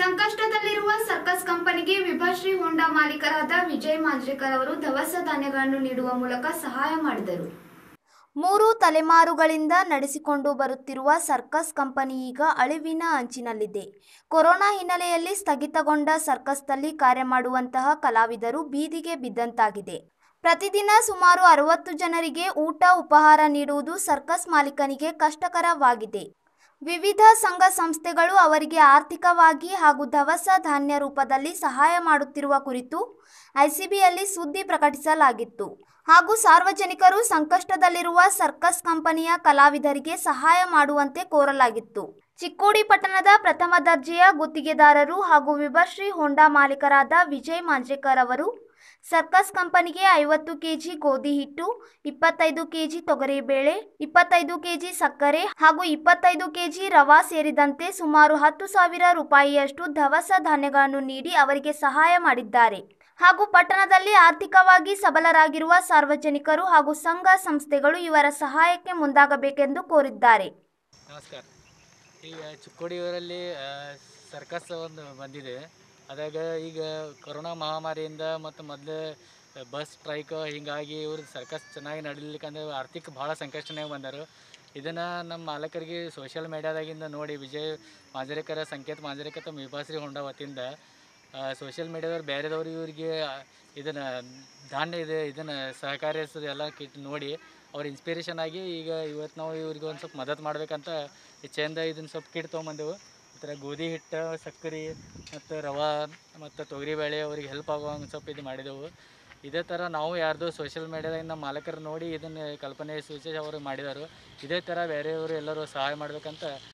ಸಂಕಷ್ಟದಲ್ಲಿರುವ ಸರ್ಕಸ್ ಕಂಪನಿಗೆ ವಿಭಾಶ್ರೀ ಹೋಂಡಾ ಮಾಲೀಕರಾದ ವಿಜಯ್ ಮಾಂಜ್ರೇಕರ್ ಅವರು ದವಸ ಧಾನ್ಯಗಳನ್ನು ನೀಡುವ ಮೂಲಕ ಸಹಾಯ ಮಾಡಿದರು ಮೂರು ತಲೆಮಾರುಗಳಿಂದ ನಡೆಸಿಕೊಂಡು ಬರುತ್ತಿರುವ ಸರ್ಕಸ್ ಕಂಪನಿ ಈಗ ಅಳಿವಿನ ಅಂಚಿನಲ್ಲಿದೆ ಕೊರೋನಾ ಹಿನ್ನೆಲೆಯಲ್ಲಿ ಸ್ಥಗಿತಗೊಂಡ ಸರ್ಕಸ್ನಲ್ಲಿ ಕಾರ್ಯ ಮಾಡುವಂತಹ ಕಲಾವಿದರು ಬೀದಿಗೆ ಬಿದ್ದಂತಾಗಿದೆ ಪ್ರತಿದಿನ ಸುಮಾರು ಅರವತ್ತು ಜನರಿಗೆ ಊಟ ಉಪಹಾರ ನೀಡುವುದು ಸರ್ಕಸ್ ಮಾಲೀಕನಿಗೆ ಕಷ್ಟಕರವಾಗಿದೆ ವಿವಿಧ ಸಂಘ ಸಂಸ್ಥೆಗಳು ಅವರಿಗೆ ಆರ್ಥಿಕವಾಗಿ ಹಾಗೂ ದವಸ ಧಾನ್ಯ ರೂಪದಲ್ಲಿ ಸಹಾಯ ಮಾಡುತ್ತಿರುವ ಕುರಿತು ಐಸಿಬಿಯಲ್ಲಿ ಸುದ್ದಿ ಪ್ರಕಟಿಸಲಾಗಿತ್ತು ಹಾಗೂ ಸಾರ್ವಜನಿಕರು ಸಂಕಷ್ಟದಲ್ಲಿರುವ ಸರ್ಕಸ್ ಕಂಪನಿಯ ಕಲಾವಿದರಿಗೆ ಸಹಾಯ ಮಾಡುವಂತೆ ಕೋರಲಾಗಿತ್ತು ಚಿಕ್ಕೋಡಿ ಪಟ್ಟಣದ ಪ್ರಥಮ ದರ್ಜೆಯ ಗುತ್ತಿಗೆದಾರರು ಹಾಗೂ ವಿಭಶ್ರೀ ಹೊಂಡಾ ಮಾಲೀಕರಾದ ವಿಜಯ್ ಮಾಂಜೇಕರ್ ಅವರು ಸರ್ಕಸ್ ಕಂಪನಿಗೆ ಐವತ್ತು ಕೆಜಿ ಗೋಧಿ ಹಿಟ್ಟು ಇಪ್ಪತ್ತೈದು ಕೆಜಿ ತೊಗರಿಬೇಳೆ ಇಪ್ಪತ್ತೈದು ಕೆಜಿ ಸಕ್ಕರೆ ಹಾಗೂ ಇಪ್ಪತ್ತೈದು ಕೆಜಿ ರವಾ ಸೇರಿದಂತೆ ಸುಮಾರು ಹತ್ತು ಸಾವಿರ ರೂಪಾಯಿಯಷ್ಟು ದವಸ ಧಾನ್ಯಗಳನ್ನು ನೀಡಿ ಅವರಿಗೆ ಸಹಾಯ ಮಾಡಿದ್ದಾರೆ ಹಾಗೂ ಪಟ್ಟಣದಲ್ಲಿ ಆರ್ಥಿಕವಾಗಿ ಸಬಲರಾಗಿರುವ ಸಾರ್ವಜನಿಕರು ಹಾಗೂ ಸಂಘ ಸಂಸ್ಥೆಗಳು ಇವರ ಸಹಾಯಕ್ಕೆ ಮುಂದಾಗಬೇಕೆಂದು ಕೋರಿದ್ದಾರೆ ನಮಸ್ಕಾರ ಸರ್ಕಸ್ ಒಂದು ಬಂದಿದೆ ಅದಾಗ ಈಗ ಕೊರೋನಾ ಮಹಾಮಾರಿಯಿಂದ ಮತ್ತು ಮೊದಲು ಬಸ್ ಸ್ಟ್ರೈಕ್ ಹೀಗಾಗಿ ಇವ್ರದ್ದು ಸರ್ಕಸ್ ಚೆನ್ನಾಗಿ ನಡೀಲಿಕ್ಕಂದ್ರೆ ಆರ್ಥಿಕ ಭಾಳ ಸಂಕಷ್ಟನಾಗ ಬಂದರು ಇದನ್ನು ನಮ್ಮ ಮಾಲಕರಿಗೆ ಸೋಷಿಯಲ್ ಮೀಡ್ಯಾದಾಗಿಂದ ನೋಡಿ ವಿಜಯ್ ಮಾಂಜರೇಕರ ಸಂಕೇತ್ ಮಾಂಜರೇಕರ್ ತಮ್ಮ ವಿಭಾಸರಿ ಹೊಂಡ ವತಿಯಿಂದ ಸೋಷಿಯಲ್ ಮೀಡ್ಯಾದವ್ರು ಬೇರೆದವ್ರು ಇವರಿಗೆ ಇದನ್ನು ಧಾನ್ಯ ಇದೆ ಇದನ್ನು ಸಹಕಾರ ಎಲ್ಲ ಕಿಟ್ ನೋಡಿ ಅವ್ರ ಇನ್ಸ್ಪಿರೇಷನ್ ಆಗಿ ಈಗ ಇವತ್ತು ನಾವು ಇವ್ರಿಗೆ ಒಂದು ಸ್ವಲ್ಪ ಮದತ್ ಮಾಡಬೇಕಂತ ಇಚ್ಛೆಯಿಂದ ಇದನ್ನು ಸ್ವಲ್ಪ ಕಿಟ್ ತೊಗೊಂಬಂದೆವು ಥರ ಗೋಧಿ ಹಿಟ್ಟು ಸಕ್ಕರೆ ಮತ್ತು ರವೆ ಮತ್ತು ತೊಗರಿಬೇಳೆ ಅವ್ರಿಗೆ ಹೆಲ್ಪ್ ಆಗೋವಂಗೆ ಸ್ವಲ್ಪ ಇದು ಮಾಡಿದೆವು ಇದೇ ಥರ ನಾವು ಯಾರ್ದು ಸೋಷಿಯಲ್ ಮೀಡ್ಯಾದಾಗಿನ ಮಾಲೀಕರು ನೋಡಿ ಇದನ್ನು ಕಲ್ಪನೆ ಸೂಚಿಸಿ ಅವರು ಮಾಡಿದರು ಇದೇ ಥರ ಬೇರೆಯವರು ಎಲ್ಲರೂ ಸಹಾಯ ಮಾಡಬೇಕಂತ